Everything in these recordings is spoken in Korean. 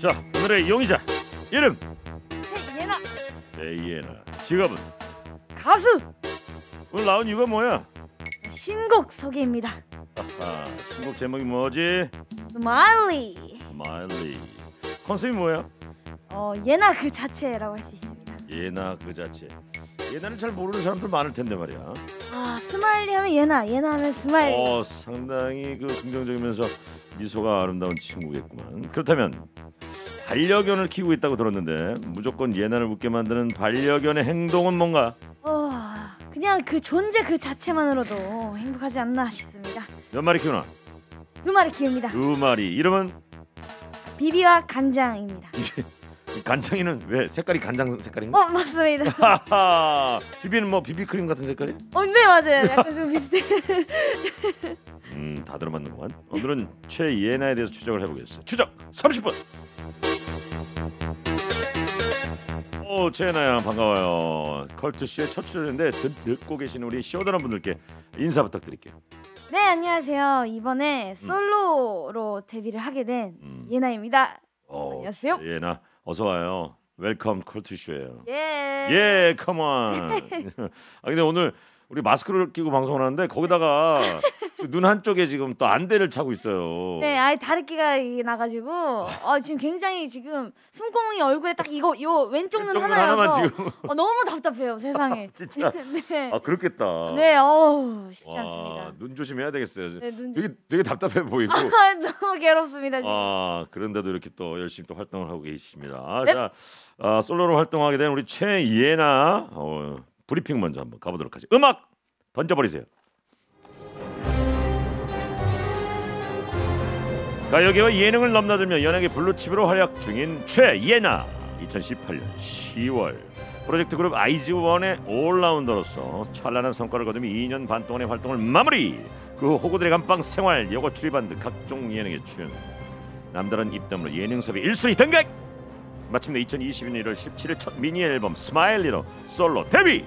자 오늘의 용의자 이름 예나 예나 직업은 가수 오늘 나온 이유가 뭐야? 신곡 소개입니다. 아하, 신곡 제목이 뭐지? 스마일리. 스마일리. 컨셉이 뭐야? 어 예나 그 자체라고 할 수 있습니다. 예나 그 자체. 예나를 잘 모르는 사람들 많을 텐데 말이야. 아 스마일리 하면 예나, 예나 하면 스마일리. 어 상당히 그 긍정적이면서 미소가 아름다운 친구겠구만. 그렇다면 반려견을 키우고 있다고 들었는데 무조건 예나를 웃게 만드는 반려견의 행동은 뭔가? 어, 그냥 그 존재 그 자체만으로도 행복하지 않나 싶습니다. 몇 마리 키우나? 두 마리 키웁니다. 두 마리. 이름은? 비비와 간장입니다. 간장이는 왜 색깔이 간장 색깔인가? 어 맞습니다. 비비는 뭐 비비크림 같은 색깔이? 어, 네 맞아요. 약간 좀 비슷해. 음다 들어맞는구만. 오늘은 최예나에 대해서 추적을 해보겠어. 추적 30분. 오 최예나야 반가워요. 컬트 씨의 첫 출연인데 듣, 듣고 계신 우리 쇼더런 분들께 인사 부탁드릴게요. 네 안녕하세요. 이번에 음. 솔로로 데뷔를 하게 된 음. 예나입니다. 어, 안녕하세요. 예나. 어서 와요. 웰컴 컬투쇼예요. 예. 예, 컴온. 아 근데 오늘 우리 마스크를 끼고 방송을 하는데 거기다가 눈 한쪽에 지금 또 안대를 차고 있어요. 네, 아예 다래끼가 나가지고 어, 지금 굉장히 지금 숨구멍이 얼굴에 딱 이거 요 왼쪽 눈 하나여서 어, 너무 답답해요 세상에. 아, 진짜. 네. 아 그렇겠다. 네, 어우 쉽지 와, 않습니다. 눈 조심해야 되겠어요. 네, 눈 되게 되게 답답해 보이고. 아, 너무 괴롭습니다 아, 지금. 아 그런데도 이렇게 또 열심히 또 활동을 하고 계십니다. 네? 자, 아, 솔로로 활동하게 된 우리 최예나. 어, 브리핑 먼저 한번 가보도록 하죠. 음악 던져버리세요. 가요계와 예능을 넘나들며 연예계 블루칩으로 활약 중인 최예나 2018년 10월 프로젝트 그룹 아이즈원의 올라운더로서 찬란한 성과를 거두며 2년 반 동안의 활동을 마무리 그 후 호구들의 감방 생활 여고 출입한 등 각종 예능에 출연 남다른 입담으로 예능 섭외 1순위 등극 마침내 2022년 1월 17일 첫 미니 앨범 스마일리로 솔로 데뷔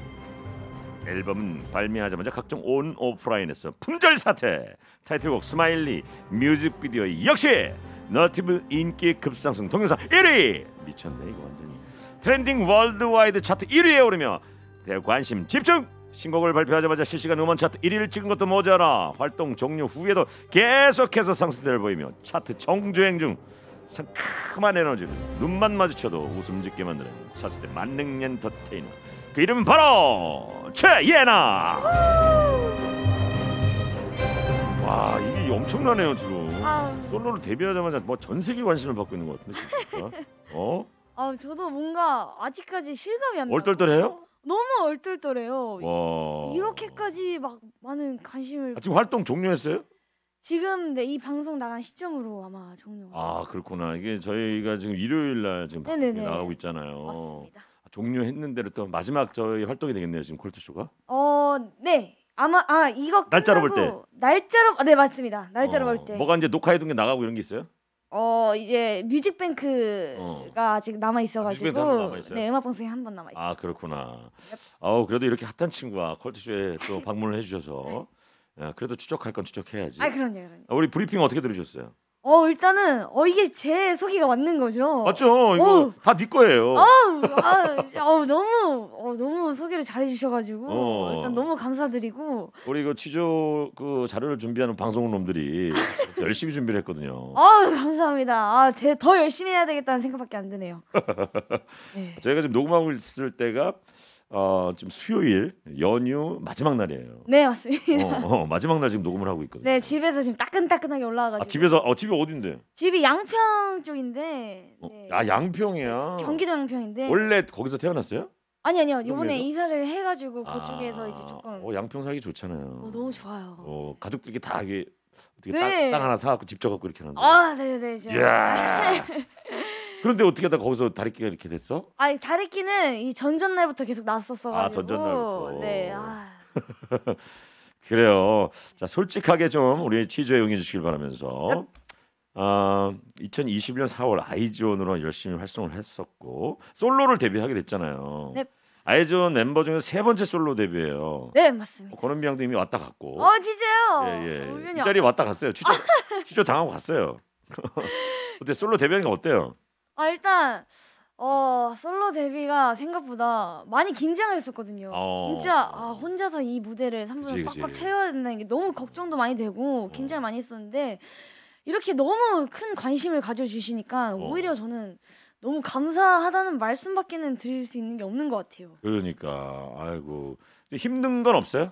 앨범은 발매하자마자 각종 온 오프라인에서 품절 사태 타이틀곡 스마일리 뮤직비디오 역시 너티브 인기 급상승 동영상 1위 미쳤네 이거 완전히 트렌딩 월드와이드 차트 1위에 오르며 대관심 집중 신곡을 발표하자마자 실시간 음원 차트 1위를 찍은 것도 모자라 활동 종료 후에도 계속해서 상승세를 보이며 차트 정주행 중 상큼한 에너지를 눈만 마주쳐도 웃음 짓게 만드는 차세대 만능 엔터테이너 그 이름은 바로 최예나. 와 이게 엄청나네요 지금. 아 솔로로 데뷔하자마자 뭐 전 세계 관심을 받고 있는 것 같은데 어? 아 저도 뭔가 아직까지 실감이 안나 얼떨떨해요? 너무 얼떨떨해요. 와. 이렇게까지 막 많은 관심을 아, 지금 활동 종료했어요? 지금 네, 이 방송 나간 시점으로 아마 종료아 그렇구나 이게 저희가 지금 일요일 날 지금 나가고 있잖아요. 맞습니다. 종료했는데로 또 마지막 저희 활동이 되겠네요 지금 콜트쇼가. 어 네. 아마 아 이거 날짜로 볼 때. 날짜로 아, 네 맞습니다. 날짜로 어, 볼 때. 뭐가 이제 녹화해둔 게 나가고 이런 게 있어요? 어 이제 뮤직뱅크가 아직 어. 남아 있어가지고 네 음악 방송이 한번 남아 있어요. 아 그렇구나. 예. 아우 그래도 이렇게 핫한 친구와 컬트쇼에 또 방문을 해주셔서 네. 야, 그래도 추적할 건 추적해야지. 아 그럼요, 그럼요. 아, 우리 브리핑 어떻게 들으셨어요? 어 일단은 어 이게 제 소개가 맞는 거죠. 맞죠. 이거 다네 거예요. 아우, 아우 아, 너무 어, 너무 소개를 잘해 주셔 가지고 어. 일단 너무 감사드리고 우리 이거 그 취조 그 자료를 준비하는 방송놈들이 열심히 준비를 했거든요. 아 감사합니다. 아, 제 더 열심히 해야 되겠다는 생각밖에 안 드네요. 네. 저희가 지금 녹음하고 있을 때가 어, 지금 수요일 연휴 마지막 날이에요. 네 맞습니다. 어, 어, 마지막 날 지금 녹음을 하고 있거든요. 네 집에서 지금 따끈따끈하게 올라와가지고. 아, 집에서 어 집이 어딘데? 집이 양평 쪽인데. 어, 네. 아 양평이야. 네, 경기도 양평인데. 원래 거기서 태어났어요? 아니 아니요 이번에 이사를 해가지고 아, 그쪽에서 아, 이제 조금. 어 양평 살기 좋잖아요. 어, 너무 좋아요. 어가족들이다 이게 어떻게 네. 땅, 땅, 하나 사갖고 집 져갖고 이렇게 하는 데아 네네. 네, 이야. 그런데 어떻게 하다 거기서 다리끼가 이렇게 됐어? 아니 다리끼는 이 전전날부터 계속 났었어가지고. 아 전전날부터. 네. 아. 그래요. 자 솔직하게 좀 우리 취조에 응해 주시길 바라면서. 아, 2021년 4월 아이즈온으로 열심히 활동을 했었고 솔로를 데뷔하게 됐잖아요. 네. 아이즈온 멤버 중에 세 번째 솔로 데뷔예요. 네 맞습니다. 권은비 양도 이미 왔다 갔고. 어 진짜요? 예예. 예. 이 자리 왔다 갔어요. 취조, 취조 당하고 갔어요. 어때 솔로 데뷔하는 게 어때요? 아 일단 어 솔로 데뷔가 생각보다 많이 긴장을 했었거든요. 어. 진짜 아, 혼자서 이 무대를 3분 그치, 빡빡 그치. 채워야 된는게 너무 걱정도 많이 되고 어. 긴장을 많이 했었는데 이렇게 너무 큰 관심을 가져주시니까 어. 오히려 저는 너무 감사하다는 말씀밖에는 드릴 수 있는 게 없는 것 같아요. 그러니까 아이고 힘든 건 없어요?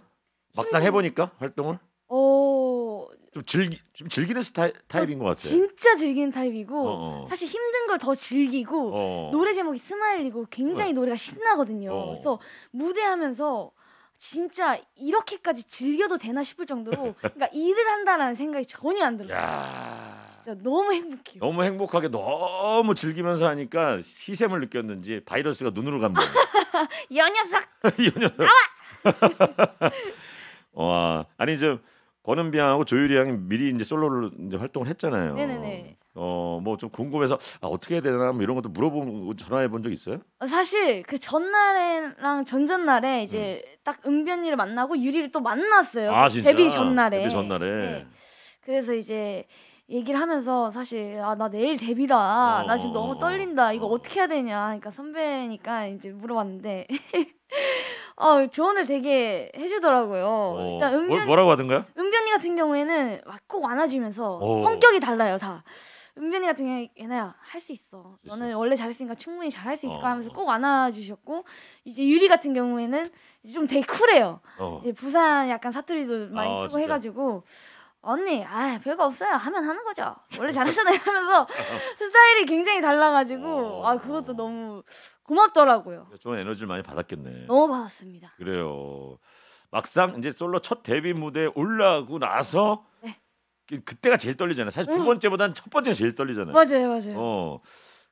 막상 힘든... 해보니까 활동을? 어좀 즐기 좀 즐기는 스타 타입인 것 같아요. 진짜 즐기는 타입이고 어어. 어. 사실 힘든 걸 더 즐기고 어어. 노래 제목이 스마일이고 굉장히 노래가 신나거든요. 어어. 그래서 무대하면서 진짜 이렇게까지 즐겨도 되나 싶을 정도로 그러니까 일을 한다라는 생각이 전혀 안 들어요. 진짜 너무 행복해요. 너무 행복하게 너무 즐기면서 하니까 시샘을 느꼈는지 바이러스가 눈으로 간거예이 녀석. 이 녀석. 나와. 와 아니 좀 권은비양하고 조유리 양이 미리 이제 솔로를 이제 활동을 했잖아요. 네네네. 어뭐 좀 궁금해서 아, 어떻게 해야 되나 뭐 이런 것도 물어보 전화해 본 적 있어요? 어, 사실 그 전날에랑 전전날에 이제 음. 딱 은변이를 만나고 유리를 또 만났어요. 아 진짜. 데뷔 전날에. 데뷔 전날에. 네. 그래서 이제 얘기를 하면서 사실 아 나 내일 데뷔다 어, 나 지금 너무 어, 어, 떨린다 이거 어. 떻게 해야 되냐 그러니까 선배니까 이제 물어봤는데 어, 조언을 되게 해주더라고요. 어, 일단 은변, 뭐라고 하던가요? 은변이 같은 경우에는 막꼭 안아주면서 어. 성격이 달라요 다. 은변이 같은 경우에 얘야할 수 있어. 너는 원래 잘했으니까 충분히 잘할수 있을 거야 어. 하면서 꼭 안아주셨고 이제 유리 같은 경우에는 좀 되게 쿨해요. 어. 부산 약간 사투리도 많이 아, 쓰고 진짜? 해가지고 언니, 아 별거 없어요. 하면 하는 거죠. 원래 잘하잖아요. 하면서 스타일이 굉장히 달라가지고 어. 아 그것도 너무 고맙더라고요. 좀 에너지를 많이 받았겠네. 너무 받았습니다. 그래요. 막상 이제 솔로 첫 데뷔 무대 올라가고 나서 네. 그, 그때가 제일 떨리잖아요. 사실 두 번째보다는 첫 번째가 제일 떨리잖아요. 맞아요, 맞아요. 어,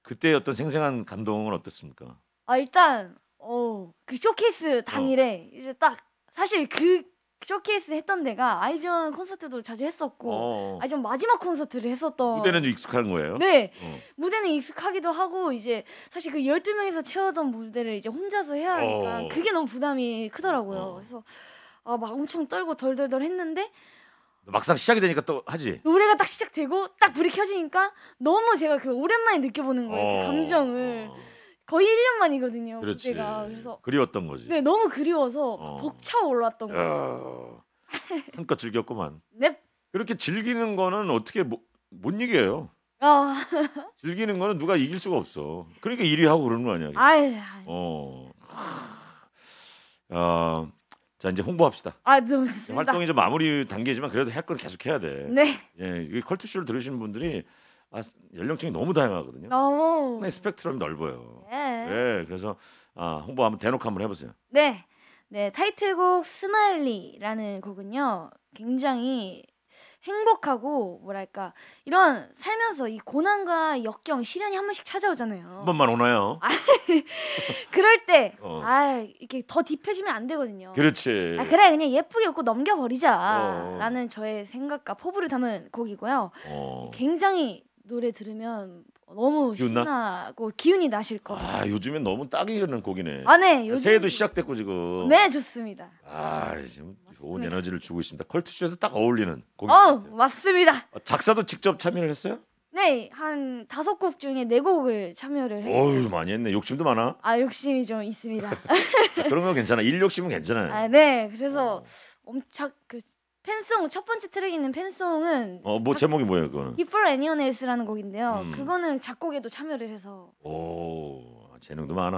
그때 어떤 생생한 감동은 어땠습니까? 아 일단 어그 쇼케이스 당일에 어. 이제 딱 사실 그 쇼케이스 했던 데가 아이즈원 콘서트도 자주 했었고 어, 어. 아이즈원 마지막 콘서트를 했었던 무대는 익숙한 거예요? 네 어. 무대는 익숙하기도 하고 이제 사실 그 열두 명에서 채우던 무대를 이제 혼자서 해야 하니까 어. 그게 너무 부담이 크더라고요 어, 어. 그래서 아막 엄청 떨고 덜덜덜 했는데 막상 시작이 되니까 또 하지 노래가 딱 시작되고 딱 불이 켜지니까 너무 제가 그 오랜만에 느껴보는 거예요 그 감정을 거의 1년 만이거든요. 그렇지. 그때가. 그래서 그리웠던 거지. 네, 너무 그리워서 어. 벅차 올랐던 거예요. 한껏 즐겼구만. 넵. 그렇게 즐기는 거는 어떻게 모, 못 이겨요. 아. 즐기는 거는 누가 이길 수가 없어. 그러니까 1위 하고 그러는 거 아니야. 아예. 어. 어. 자 이제 홍보합시다. 아 너무 네, 좋습니다. 활동이 이제 마무리 단계지만 그래도 해걸 계속 해야 돼. 네. 예, 이 컬투쇼를 들으시는 분들이 아, 연령층이 너무 다양하거든요. 오. 네, 스펙트럼이 넓어요. 예. 네, 그래서 아, 홍보 한번 대놓고 한번 해보세요. 네, 네 타이틀곡 스마일리라는 곡은요 굉장히 행복하고 뭐랄까 이런 살면서 이 고난과 역경 시련이 한 번씩 찾아오잖아요. 한 번만 오나요? 아, 그럴 때 어. 아, 이렇게 더 딥해지면 안 되거든요. 그렇지. 아, 그래 그냥 예쁘게 웃고 넘겨버리자라는 어. 저의 생각과 포부를 담은 곡이고요. 어. 굉장히 노래 들으면 너무 기운나? 신나고 기운이 나실 거예요. 아 요즘엔 너무 딱이는 곡이네. 아네 요즘... 새해도 시작됐고 지금. 네 좋습니다. 아 지금 좋은 에너지를 주고 있습니다. 컬투쇼에서 딱 어울리는 곡이. 어 맞습니다. 작사도 직접 참여를 했어요? 네, 한 다섯 곡 중에 네 곡을 참여를 했어요. 어유 많이 했네. 욕심도 많아. 아, 욕심이 좀 있습니다. 아, 그런 건 괜찮아. 일 욕심은 괜찮아요. 아, 네. 그래서 오. 어. 엄청 그 팬송 첫 번째 트랙 있는 팬송은 어뭐 제목이 뭐예요 그거는? Before Anyone Else라는 곡인데요. 음. 그거는 작곡에도 참여를 해서. 오 아, 재능도 많아.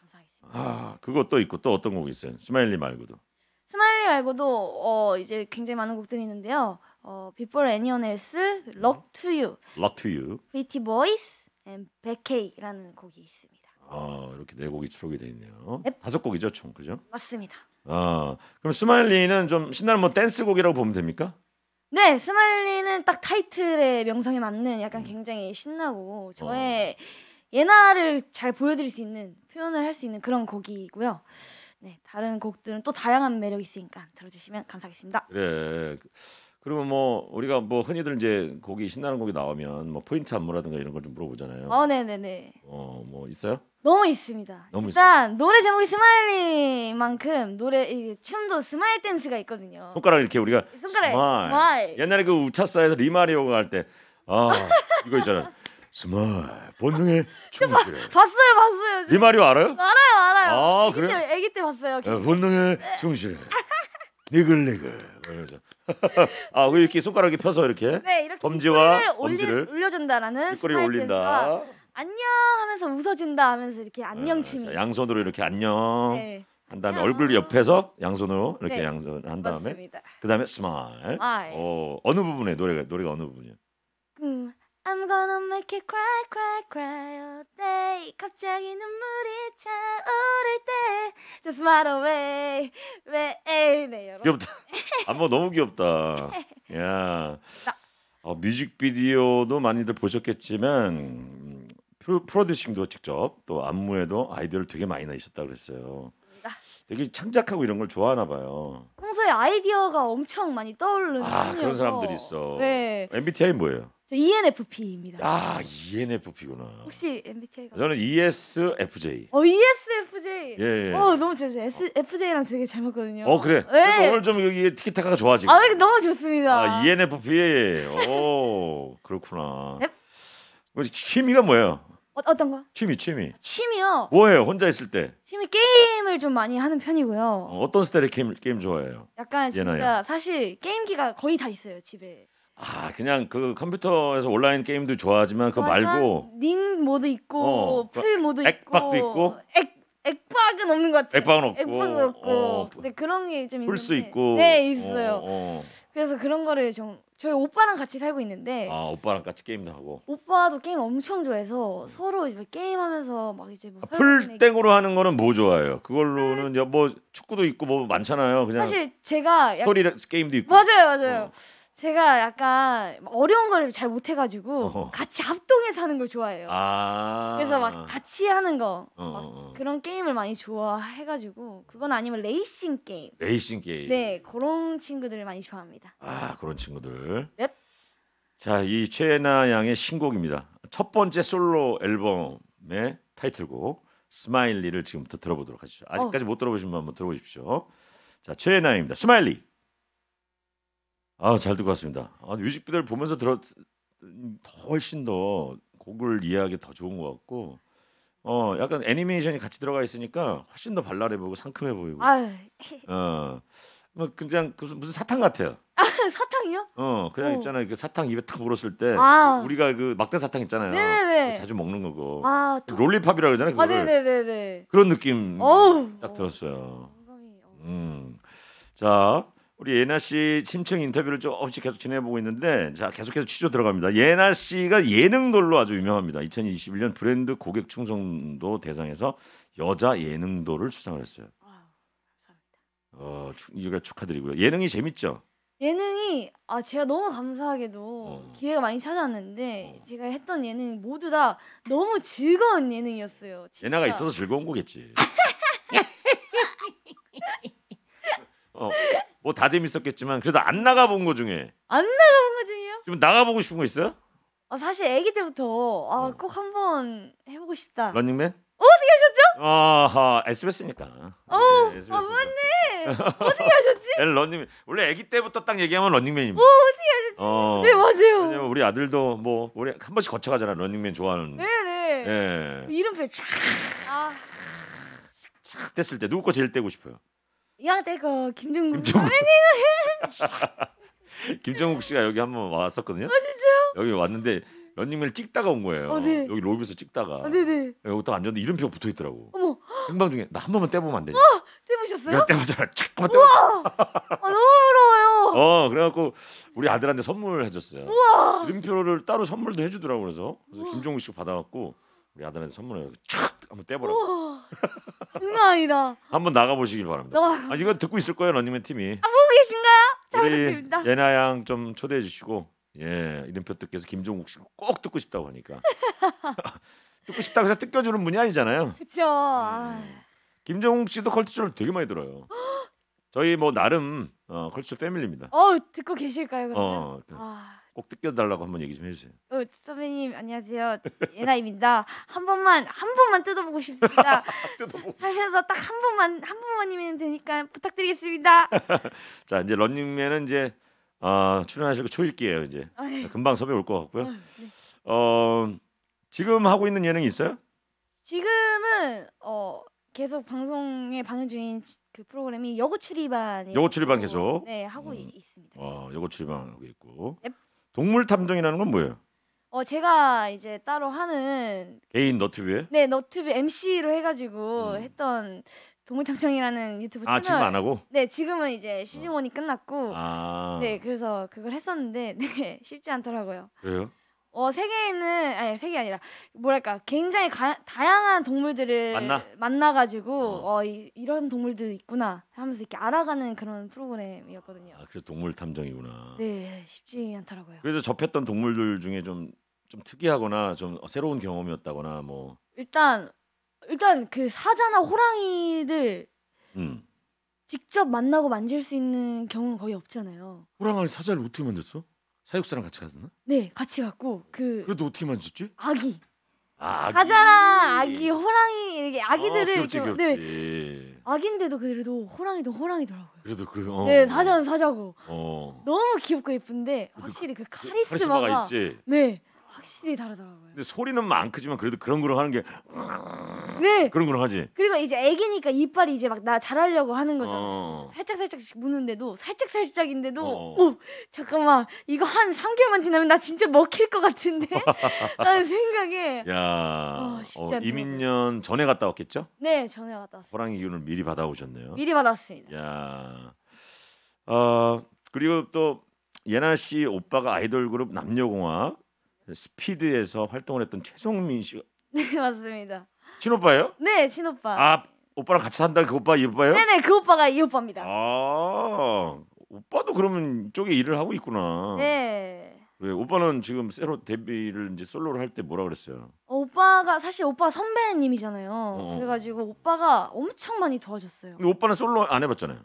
감사하겠습니다. 아 그것도 있고 또 어떤 곡이 있어요? 스마일리 말고도. 스마일리 말고도 어 이제 굉장히 많은 곡들이 있는데요. 어 Before Anyone Else, Luck to You, Luck to You, Pretty Boys and b a c k a 라는 곡이 있습니다. 아 이렇게 네 곡이 수록이 돼 있네요. 넵. 다섯 곡이죠, 총 그죠? 맞습니다. 아 그럼 스마일리는 좀 신나는 뭐 댄스곡이라고 보면 됩니까? 네, 스마일리는 딱 타이틀의 명성에 맞는 약간 음. 굉장히 신나고 저의 어. 예나를 잘 보여드릴 수 있는 표현을 할 수 있는 그런 곡이고요. 네, 다른 곡들은 또 다양한 매력이 있으니까 들어주시면 감사하겠습니다. 그래 그러면 뭐 우리가 뭐 흔히들 이제 곡이 신나는 곡이 나오면 뭐 포인트 안무라든가 이런 걸 좀 물어보잖아요. 어, 네네네. 어, 뭐 있어요? 너무 있습니다. 너무 일단 있어요? 노래 제목이 스마일리만큼 노래 이 춤도 스마일 댄스가 있거든요. 손가락 이렇게 우리가 손가락 스마일. 스마일. 옛날에 그 우차사에서 리마리오가 할 때 아 이거 있잖아. 스마일 본능의 춤추래. 봤어요, 봤어요. 좀. 리마리오 알아요? 알아요, 알아요. 아, 그래? 때, 애기 때 봤어요. 야, 네, 본능의 네. 춤추래. 니글니글. 아, 그 이렇게 손가락에 펴서 이렇게. 네, 이렇게 검지와 올지를 올려준다라는 꼬리 올린다. 안녕 하면서 웃어준다 하면서 이렇게 안녕 춤이. 아, 양손으로 이렇게 안녕. 네. 한 다음에 얼굴 옆에서 양손으로 이렇게 네. 양손 한 다음에 그다음에 스마일. 어, 어느 부분에 노래가 노래가 어느 부분이요? 음. I'm gonna make you cry cry cry all day 갑자기 눈물이 차오를 때 Just smile away 왜 네, 여러분 귀엽다 안무 아, 뭐 너무 귀엽다 네. 야 어, 뮤직비디오도 많이들 보셨겠지만 프로, 프로듀싱도 직접 또 안무에도 아이디어를 되게 많이 내셨다 그랬어요 되게 창작하고 이런 걸 좋아하나 봐요 평소에 아이디어가 엄청 많이 떠오르는 아 그런 사람들이 있어 네. MBTI 뭐예요? 저 ENFP입니다. 아 ENFP구나. 혹시 MBTI가? 저는 ESFJ. 어 ESFJ. 예. 예. 어 너무 좋죠. S, FJ랑 되게 잘 맞거든요. 어 그래. 네. 오늘 좀 여기 티키타카가 좋아 지금. 아 네, 너무 좋습니다. 아 ENFP. 오 그렇구나. 넵. 네? 뭐, 취미가 뭐예요? 어, 어떤 거? 취미 취미. 취미요? 뭐예요? 혼자 있을 때? 취미 게임을 좀 많이 하는 편이고요. 어, 떤 스타일의 게임 게임 좋아해요? 약간 진짜 얘나요? 사실 게임기가 거의 다 있어요 집에. 아 그냥 그 컴퓨터에서 온라인 게임도 좋아하지만 그거 말고 닌 모드 있고 어, 풀 모드 액박도 있고, 있고. 액, 액박은 없는 것 같아요 액박은 없고 액박은 없고 어, 네, 그런 게 좀 있는데 풀수 있고 네 있어요 어, 어, 그래서 그런 거를 좀 저희 오빠랑 같이 살고 있는데 아 오빠랑 같이 게임도 하고 오빠도 게임 엄청 좋아해서 서로 이제 게임하면서 막 이제 뭐 아, 풀땡으로 하는 거는 뭐 좋아해요? 그걸로는 네. 뭐 축구도 있고 뭐 많잖아요. 그냥 사실 제가 스토리 약... 게임도 있고 맞아요, 맞아요. 어. 제가 약간 어려운 걸 잘 못해가지고 어허. 같이 합동해서 하는 걸 좋아해요. 아 그래서 막 같이 하는 거 어, 어, 어. 그런 게임을 많이 좋아해가지고 그건 아니면 레이싱 게임. 레이싱 게임. 네 그런 친구들을 많이 좋아합니다. 아 그런 친구들. 넵. 자 이 최애나 양의 신곡입니다. 첫 번째 솔로 앨범의 타이틀곡 스마일리를 지금부터 들어보도록 하죠 아직까지 어. 못 들어보신 분 한번 들어보십시오. 자 최애나입니다. 스마일리. 아, 잘 듣고 왔습니다. 아, 뮤직비디오를 보면서 들었 훨씬 더 곡을 이해하기 더 좋은 것 같고 어 약간 애니메이션이 같이 들어가 있으니까 훨씬 더 발랄해 보이고 상큼해 보이고 아유. 어 뭐 그, 그냥 그 무슨 사탕 같아요. 아, 사탕이요? 어 그냥 오. 있잖아요 그 사탕 입에 탁 물었을 때 아. 우리가 그 막대 사탕 있잖아요. 네네네. 자주 먹는 거고 아, 그 롤리팝이라 그러잖아요. 그걸. 아, 네네네 그런 느낌 어우. 딱 들었어요. 어, 음. 자 우리 예나 씨 심층 인터뷰를 조금씩 계속 진행해보고 있는데 자 계속해서 취조 들어갑니다. 예나 씨가 예능돌로 아주 유명합니다. 2021년 브랜드 고객 충성도 대상에서 여자 예능돌을 수상을 했어요. 아, 어, 이거 축하드리고요. 예능이 재밌죠? 예능이 아 제가 너무 감사하게도 어. 기회가 많이 찾아왔는데 어. 제가 했던 예능 모두 다 너무 즐거운 예능이었어요. 진짜. 예나가 있어서 즐거운 거겠지. 어. 뭐다 재밌었겠지만 그래도 안 나가본 거 중에 안 나가본 거 중이요? 지금 나가보고 싶은 거있어 아, 사실 아기 때부터 아, 어. 꼭 한번 해보고 싶다. 런닝맨? 어, 떻게 하셨죠? 아하 SBS니까. 어, 네, SBS. 아 맞네. 어떻게 하셨지? 런닝 원래 아기 때부터 딱 얘기하면 런닝맨입니다. 어, 어떻게 하셨지? 어. 네 맞아요. 왜냐면 우리 아들도 뭐 우리 한 번씩 거쳐가잖아 런닝맨 좋아하는. 네네. 네. 예. 이름표 촥. 아. 됐을 때 누구 거 제일 떼고 싶어요? 이왕될거 김종국. 김종국. 김종국 씨가 여기 한번 왔었거든요. 아 진짜요? 여기 왔는데 연님을 찍다가 온 거예요. 어, 네. 여기 로비에서 찍다가. 아, 네네. 네. 여기 딱앉는데 이름표 붙어 있더라고. 어머. 생방 중에 나 한 번만 떼보면 안 되냐? 어, 떼보셨어요? 떼보잖아. 잠깐만 떼보자. 아, 너무 부러워요. 어, 그래갖고 우리 아들한테 선물을 해줬어요. 우와. 이름표를 따로 선물도 해주더라고 그래서 그래서 김종국 씨 받아갖고 우리 아들한테 선물을 촥 한번 떼보라고. 우 아니다. 한번 나가 보시길 바랍니다. 아 이거 듣고 있을 거예요 런닝맨 팀이. 아 보고 계신가요? 잘부탁니다 예나 양 좀 초대해 주시고 예 이름표 뜻께서 김종국 씨꼭 듣고 싶다고 하니까 듣고 싶다고 해서 뜯겨주는 분이 아니잖아요. 그렇죠. 음. 김종국 씨도 컬투쇼를 되게 많이 들어요. 저희 뭐 나름 어, 컬투쇼 패밀리입니다. 어 듣고 계실까요 그러면? 어, 그 아. 꼭 뜯겨달라고 한 번 얘기 좀 해주세요. 어, 선배님 안녕하세요 예나입니다. 한 번만 한 번만 뜯어보고 싶습니다. 뜯어보고 살면서 딱 한 번만 한 번만이면 되니까 부탁드리겠습니다. 자 이제 런닝맨은 이제 어, 출연하실 초일기예요 이제 아유. 금방 섭외 올 것 같고요. 아유, 네. 어 지금 하고 있는 예능이 있어요? 지금은 어 계속 방송에 방영 중인 그 프로그램이 여고 출입반 여고 출입반 계속 네 하고 음. 있습니다. 어 여고 출입반 하고 있고. 넵. 동물 탐정이라는 건 뭐예요? 어 제가 이제 따로 하는 개인 너튜브에? 네 너튜브 MC로 해가지고 음. 했던 동물탐정이라는 유튜브 채널. 아 지금 안 하고? 네 지금은 이제 시즌 1이 끝났고. 아. 네 그래서 그걸 했었는데 네 쉽지 않더라고요. 그래요? 어 세계에는 아니 세계 아니라 뭐랄까 굉장히 가, 다양한 동물들을 만나? 가지고 어, 어 이, 런 동물도 있구나 하면서 이렇게 알아가는 그런 프로그램이었거든요. 아 그래서 동물 탐정이구나. 네 쉽지 않더라고요. 그래서 접했던 동물들 중에 좀 좀 특이하거나 좀 새로운 경험이었다거나 뭐 일단 일단 그 사자나 호랑이를 음. 직접 만나고 만질 수 있는 경우는 거의 없잖아요. 호랑이 사자를 어떻게 만졌어? 사육사랑 같이 갔나? 네, 같이 갔고 그 그래도 어떻게 만졌지? 아기. 아, 아기. 가자라 아기 호랑이 이게 아, 아기들을 아, 귀엽지, 좀, 네 아기인데도 그래도 호랑이도 호랑이더라고요. 그래도 그 어. 네 사자는 사자고 어. 너무 귀엽고 예쁜데 확실히 그, 그 카리스마가, 카리스마가 있지. 네 확실히 다르더라고요. 근데 소리는 많 뭐 크지만 그래도 그런 걸 하는 게 네. 그런 걸 하지. 그리고 이제 애기니까 이빨이 이제 막나 잘하려고 하는 거잖 어. 살짝 살짝씩 무는데도 살짝 살짝인데도 어. 오 잠깐만 이거 한 3개월만 지나면 나 진짜 먹힐 것 같은데 라는 생각에. 야. 어, 어 이민년 전에 갔다 왔겠죠? 네 전에 갔다 왔어요. 호랑이 기운을 미리 받아오셨네요. 미리 받았습니다. 야. 어 그리고 또 예나 씨 오빠가 아이돌 그룹 남녀공학 스피드에서 활동을 했던 최성민 씨네 맞습니다. 친오빠예요? 네, 친오빠. 아 오빠랑 같이 산다 그 오빠 이오빠요 네네 그 오빠가 이 오빠입니다. 아 오빠도 그러면 쪽에 일을 하고 있구나. 네. 그래, 오빠는 지금 새로 데뷔를 이제 솔로를 할때 뭐라 그랬어요? 어, 오빠가 사실 오빠 선배님이잖아요. 어, 어. 그래가지고 오빠가 엄청 많이 도와줬어요. 근데 오빠는 솔로 안 해봤잖아요.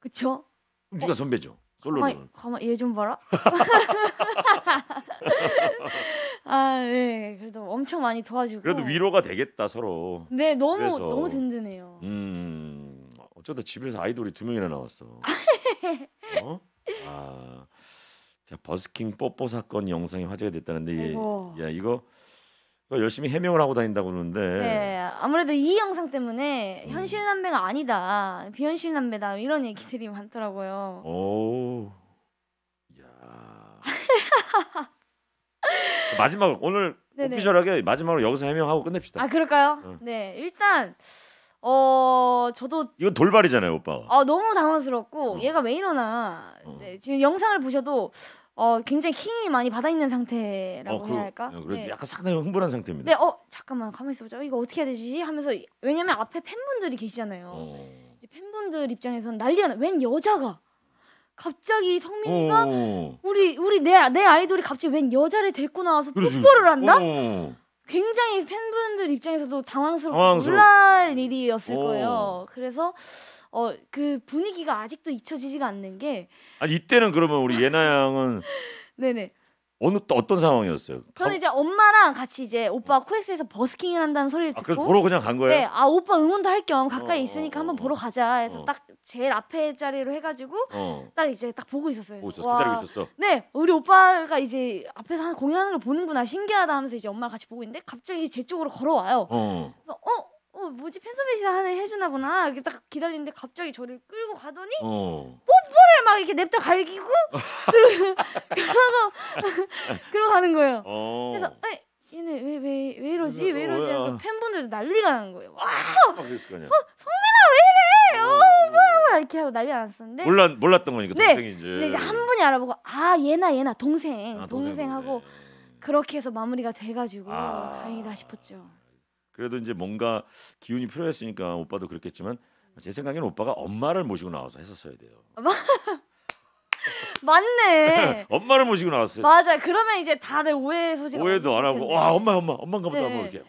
그쵸? 네가 어? 선배죠. 솔로는. 가만, 가만 얘좀 봐라. 아, 예. 그래도 엄청 많이 도와주고. 그래도 위로가 되겠다 서로. 네, 너무 그래서. 너무 든든해요. 음, 어쩌다 집에서 아이돌이 두 명이나 나왔어. 아, 어? 아, 자 버스킹 뽀뽀 사건 영상이 화제가 됐다는데, 얘, 예, 야 이거. 열심히 해명을 하고 다닌다고 그러는데 네 아무래도 이 영상 때문에 음. 현실 남매가 아니다 비현실 남매다 이런 얘기들이 많더라고요 오 야. 마지막 오늘 네네. 오피셜하게 마지막으로 여기서 해명하고 끝냅시다. 아 그럴까요? 어. 네 일단 어 저도 이건 돌발이잖아요 오빠가. 아 너무 당황스럽고 어. 얘가 왜 이러나. 어. 네, 지금 영상을 보셔도 어 굉장히 킹이 많이 받아 있는 상태라고 어, 그, 해야 할까? 어, 그래 네. 약간 상당히 흥분한 상태입니다. 네, 어 잠깐만 가만 히 있어보자. 이거 어떻게 해야 되지? 하면서 왜냐면 앞에 팬분들이 계시잖아요. 팬분들 입장에선 난리야 나. 웬 여자가 갑자기 성민이가 어. 우리 우리 내 내 아이돌이 갑자기 웬 여자를 데리고 나와서 그렇지. 뽀뽀를 한다? 어. 굉장히 팬분들 입장에서도 당황스럽고 러워 놀랄 일이었을 어. 거예요. 그래서 어 그 분위기가 아직도 잊혀지지가 않는 게 아니 이때는 그러면 우리 예나 양은 네네 어느 또 어떤 상황이었어요? 저는 이제 엄마랑 같이 이제 오빠 코엑스에서 버스킹을 한다는 소리를 아, 듣고 그래서 보러 그냥 간 거예요? 네, 아 오빠 응원도 할 겸 가까이 어, 있으니까 어, 한번 어. 보러 가자 해서 어. 딱 제일 앞에 자리로 해가지고 어. 딱 이제 딱 보고 있었어요. 보고 있었어, 기다리고 있었어. 네, 우리 오빠가 이제 앞에서 한 공연하는 걸 보는구나 신기하다 하면서 이제 엄마랑 같이 보고 있는데 갑자기 제 쪽으로 걸어와요. 어. 그래서 어어 뭐지 팬서비스 하나 해주나 보나 이렇게 딱 기다리는데 갑자기 저를 끌고 가더니 어. 뽀뽀를 막 이렇게 냅다 갈기고 그러고 그러고 가는 거예요. 어. 그래서 에 얘네 왜 왜 왜 이러지 왜 이러지 해서 어. 팬분들도 난리가 난 거예요. 와 아, 성민아 왜 이래? 어. 어, 뭐야 뭐야 이렇게 하고 난리 났었는데 몰라 몰랐던 거니까 네. 동생인지. 근데 이제 한 분이 알아보고 아 얘나 얘나 동생 아, 동생하고 동 그렇게 해서 마무리가 돼가지고 아. 다행이다 싶었죠. 그래도 이제 뭔가 기운이 필요했으니까 오빠도 그렇겠지만 제 생각에는 오빠가 엄마를 모시고 나와서 했었어야 돼요. 맞네. 엄마를 모시고 나왔어요. 맞아. 그러면 이제 다들 오해 소지가 오해도 안 하고 와 엄마 엄마 엄마가보다 뭐 네. 뭐 이렇게.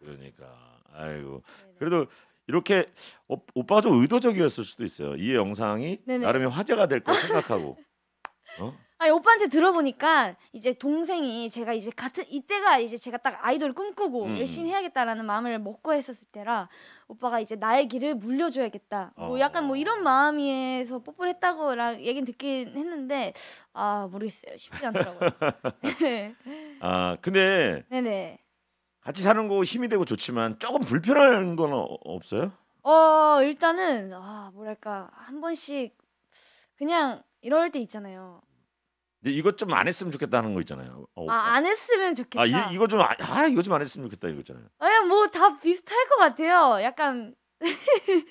그러니까 아이고 네. 그래도 이렇게 오, 어, 오빠가 좀 의도적이었을 수도 있어요. 이 영상이 네네. 나름의 화제가 될걸 생각하고. 어? 아니, 오빠한테 들어보니까 이제 동생이 제가 이제 같은 이때가 이제 제가 딱 아이돌 꿈꾸고 음. 열심히 해야겠다라는 마음을 먹고 했었을 때라 오빠가 이제 나의 길을 물려줘야겠다. 뭐 어. 뭐 약간 뭐 이런 마음에서 뽀뽀를 했다고라 얘긴 듣긴 했는데 아 모르겠어요 쉽지 않더라고요. 아 근데 네네 같이 사는 거 힘이 되고 좋지만 조금 불편한 건 어, 없어요? 어 일단은 아 뭐랄까 한 번씩 그냥 이럴 때 있잖아요. 이것 좀 안 했으면 좋겠다는 거 있잖아요. 어, 아, 아, 안 했으면 좋겠다. 아, 이, 이거 좀, 아, 아 이거 좀안 했으면 좋겠다 이거 잖아요 아니, 뭐다 비슷할 것 같아요. 약간.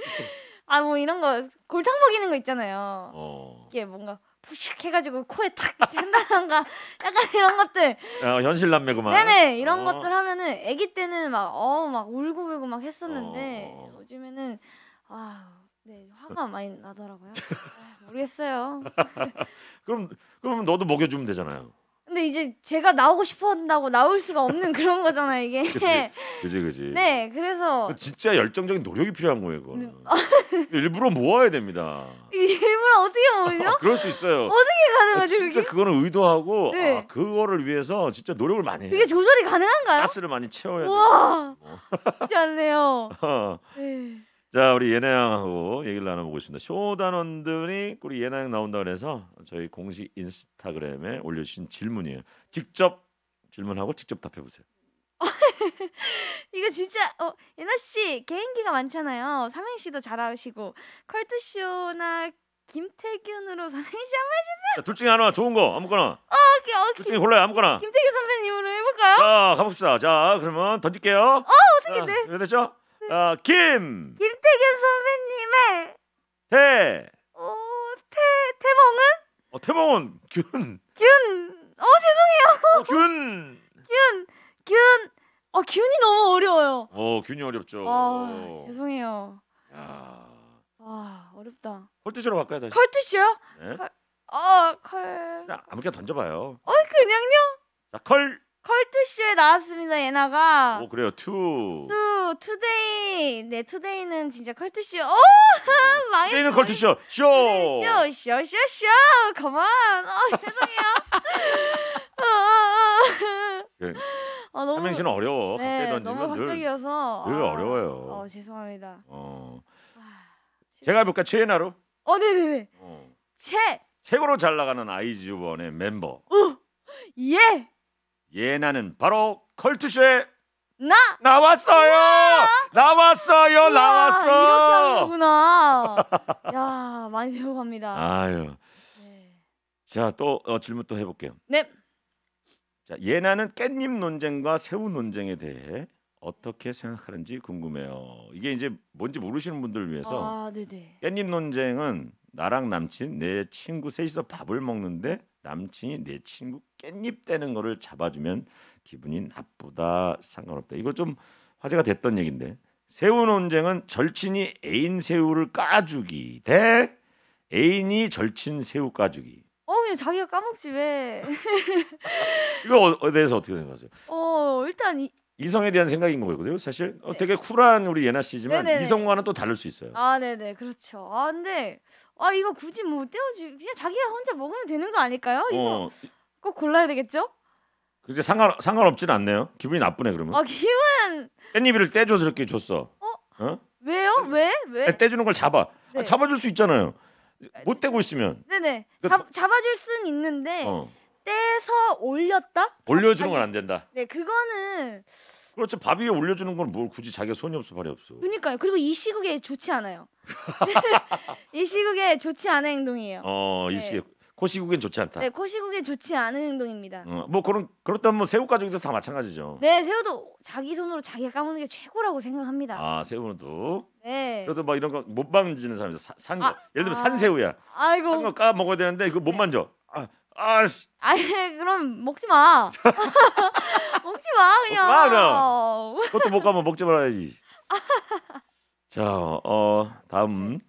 아, 뭐 이런 거, 골탕 먹이는 거 있잖아요. 어. 이게 뭔가 푸식 해가지고 코에 탁 한다던가 약간 이런 것들. 어, 아, 현실남매 그만. 네네, 이런 어. 것들 하면은 아기 때는 막, 어, 막 울고불고 막 했었는데 어. 요즘에는, 아. 네, 화가 많이 나더라고요. 아, 모르겠어요. 그럼 그럼 너도 먹여주면 되잖아요. 근데 이제 제가 나오고 싶었다고 나올 수가 없는 그런 거잖아요 이게. 그지 그지 네 그래서 아, 진짜 열정적인 노력이 필요한 거예요 그거 네. 일부러 모아야 됩니다. 일부러 어떻게 모으죠? 아, 그럴 수 있어요. 어떻게 가능하지 아, 진짜 그게? 그거는 의도하고 네. 아, 그거를 위해서 진짜 노력을 많이 해요. 그게 조절이 가능한가요? 가스를 많이 채워야 돼. 와. 어. 쉽지 않네요. 어. 네. 자 우리 예나양하고 얘기를 나눠보고 있습니다. 쇼단원들이 우리 예나양 나온다 그래서 저희 공식 인스타그램에 올려주신 질문이에요. 직접 질문하고 직접 답해보세요. 이거 진짜 어 예나 씨 개인기가 많잖아요. 삼행시도 잘하시고 컬투쇼나 김태균으로 삼행시 한번 해주세요. 자, 둘 중에 하나 좋은 거 아무거나. 어, 오케이, 오케이. 둘 중에 골라요 아무거나. 김태균 선배님으로 해볼까요? 자 가봅시다. 자 그러면 던질게요. 어 어떻게 돼? 왜 됐죠? 어, 김 김태균 선배님의 태. 어, 태 태몽은? 어, 태몽은 균. 균. 어, 죄송해요. 어, 균. 균. 균. 어, 균이 너무 어려워요. 어, 균이 어렵죠. 아, 죄송해요. 야. 와, 아, 어렵다. 컬투쇼로 바꿔야 돼. 컬투쇼요? 네. 컬... 어, 컬. 그아무렇게 던져봐요. 어, 그냥요? 자, 컬. 컬투쇼에 나왔습니다 예나가 오 어, 그래요 투 투, 투데이 네 투데이는 진짜 컬투쇼 오 음. 망했어 투데이는 컬투쇼 쇼 쇼 쇼 쇼쇼 그만 어 죄송해요 어, 어, 네. 아, 너무 삼행시는 어려워 네, 갑자기 던지면 너무 갑자기여서 늘, 늘 아, 어려워요 어 죄송합니다 어 아, 제가 해볼까 최예나로 어 네네네 네, 네. 어. 최 최고로 잘 나가는 아이즈원의 멤버 오, 예 예나는 바로 컬투쇼에 나 나왔어요. 우와! 나왔어요. 우와, 나왔어. 이렇게 하는 구나야 많이 배워갑니다. 아유. 네. 자또 어, 질문 또 해볼게요. 네. 자 예나는 깻잎 논쟁과 새우 논쟁에 대해 어떻게 생각하는지 궁금해요. 이게 이제 뭔지 모르시는 분들을 위해서 아, 깻잎 논쟁은 나랑 남친 내 친구 셋이서 밥을 먹는데 남친이 내 친구 깻잎 떼는 거를 잡아주면 기분이 나쁘다 상관없다 이거 좀 화제가 됐던 얘기인데 새우 논쟁은 절친이 애인 새우를 까주기 대 애인이 절친 새우 까주기 어 그냥 자기가 까먹지 왜 이거 어, 대해서 어떻게 생각하세요? 어 일단 이... 이성에 대한 생각인 거거든요 사실 어, 네. 되게 쿨한 우리 예나 씨지만 네네네. 이성과는 또 다를 수 있어요 아 네네 그렇죠 아 근데 아 이거 굳이 뭐 떼어주 그냥 자기가 혼자 먹으면 되는 거 아닐까요? 어. 이거 어. 꼭 골라야 되겠죠? 근데 상관 상관없진 않네요. 기분이 나쁘네 그러면. 아 기분. 깻잎이 떼줘 저렇게 줬어. 어? 어? 왜요? 왜? 왜? 떼주는 걸 잡아. 아, 네. 아, 잡아줄 수 있잖아요. 못 떼고 있으면. 네네. 그러니까, 잡, 잡아줄 순 있는데 어. 떼서 올렸다? 올려주는 건 안 된다. 네 그거는 그렇지 밥 위에 올려주는 건 뭘 굳이 자기가 손이 없어 발이 없어. 그러니까요. 그리고 이 시국에 좋지 않아요. 이 시국에 좋지 않은 행동이에요. 어, 이 네. 시국에 코시국엔 좋지 않다. 네, 코시국에 좋지 않은 행동입니다. 어, 뭐 그런 그렇다 면뭐 새우 가족도 다 마찬가지죠. 네, 새우도 자기 손으로 자기가 까먹는 게 최고라고 생각합니다. 아, 새우는 또. 네. 그래도 막 이런 거 못 만지는 사람이 사, 산 거. 아, 예를 들면 아, 산새우야. 아이고. 산거 까 먹어야 되는데 이거 못 네. 만져. 아, 아씨. 아, 그럼 먹지 마. 먹지 마 그냥. 먹지 마 그냥. 그것도 못 가면 먹지 말아야지. 자, 어 다음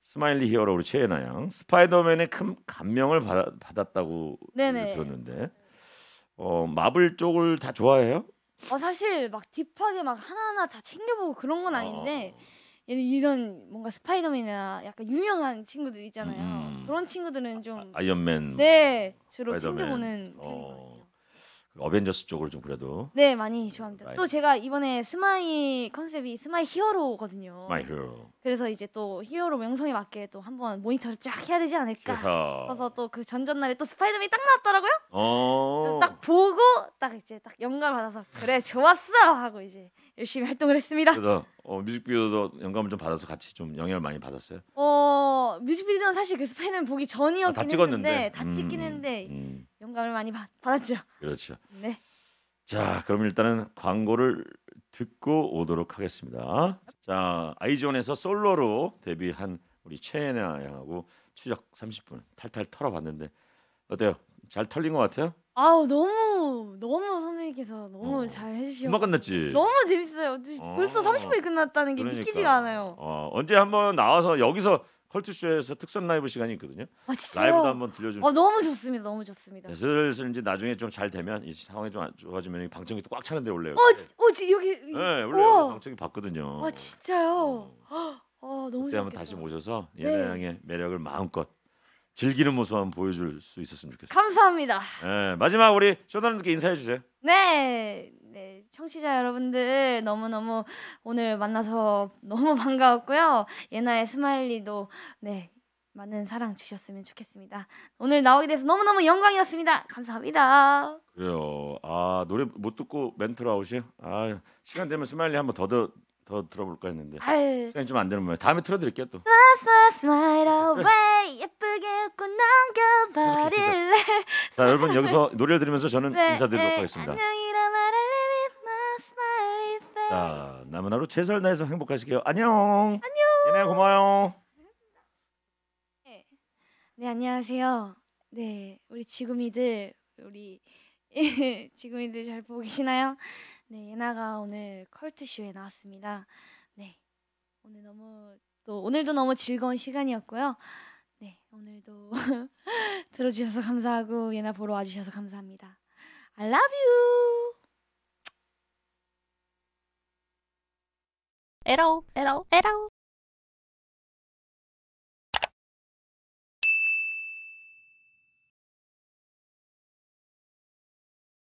스마일리 히어로 우리 최애나 양 스파이더맨의 큰 감명을 받, 받았다고 네네. 그 들었는데 어 마블 쪽을 다 좋아해요? 어 사실 막 딥하게 막 하나하나 다 챙겨보고 그런 건 아닌데 어. 이런 뭔가 스파이더맨이나 약간 유명한 친구들 있잖아요. 음. 그런 친구들은 좀 아, 이언맨 네 주로 스파이더맨. 챙겨보는 편인 어. 것같아 어벤져스 쪽으로 좀 그래도 네 많이 좋아합니다. r i 또 제가 이번에 스마이 컨셉이 스마이 히어로거든요. 스마이 히어로. 그래서 이제 또 히어로 명성에 맞게 또 한번 모니터를 쫙 해야 되지 않을까 히어. 싶어서 또 그 전전날에 또 스파이더맨이 딱 나왔더라고요. 어. 딱 보고 딱 이제 딱 영감 받아서 그래 좋았어 하고 이제 열심히 활동을 했습니다. 그래서 어, 뮤직비디오도 영감을 좀 받아서 같이 좀 영향을 많이 받았어요. 어 뮤직비디오는 사실 그 스팬은 보기 전이었긴 아, 다 찍었는데. 했는데 다 찍긴 음, 했는데 음. 영감을 많이 받, 받았죠. 그렇죠. 네. 자 그럼 일단은 광고를 듣고 오도록 하겠습니다. 자 아이즈원에서 솔로로 데뷔한 우리 최애나 양하고 추적 30분 탈탈 털어봤는데 어때요? 잘 털린 것 같아요? 아우 너무 너무 선배님께서 너무 어. 잘 해주시고 금방 끝났지. 너무 재밌어요. 어, 벌써 30분이 어. 끝났다는 게 그러니까. 믿기지가 않아요. 어, 언제 한번 나와서 여기서 컬투쇼에서 특선 라이브 시간이 있거든요. 아 라이브도 한번 들려주면. 어 너무 좋습니다. 너무 좋습니다. 네, 슬슬 이제 나중에 좀 잘 되면 이 상황이 좀 좋아지면 방청이 또꽉 차는데 원래. 어, 어 여기. 네, 원래 방청이 봤거든요. 아 진짜요? 어, 아, 너무 그때 한번 다시 모셔서 예나양의 네. 매력을 마음껏 즐기는 모습 한번 보여줄 수 있었으면 좋겠어요. 감사합니다. 네, 마지막 우리 쇼다님께 인사해 주세요. 네, 네, 청취자 여러분들 너무 너무 오늘 만나서 너무 반가웠고요. 예나의 스마일리도 네 많은 사랑 주셨으면 좋겠습니다. 오늘 나오게 돼서 너무 너무 영광이었습니다. 감사합니다. 그래요. 아 노래 못 듣고 멘트 아웃이요. 아 시간 되면 스마일리 한번 더더 더 들어볼까 했는데 아유. 시간이 좀 안 되는 모양. 다음에 틀어드릴게요 또. 스마, 스마, 스마일 자 여러분 여기서 노래를 들으면서 저는 네, 인사드리도록 네. 하겠습니다. 자 남은 하루 최선을 다서 행복하시게요. 안녕. 안녕. 얘네 고마요. 네. 네 안녕하세요. 네 우리 지금이들 우리 지금이들 잘 보고 계시나요? 네 예나가 오늘 컬트 쇼에 나왔습니다. 네 오늘 너무 또 오늘도 너무 즐거운 시간이었고요. 네, 오늘도 들어주셔서 감사하고 예나 보러 와주셔서 감사합니다. I love you. 에라오, 에라오, 에라오.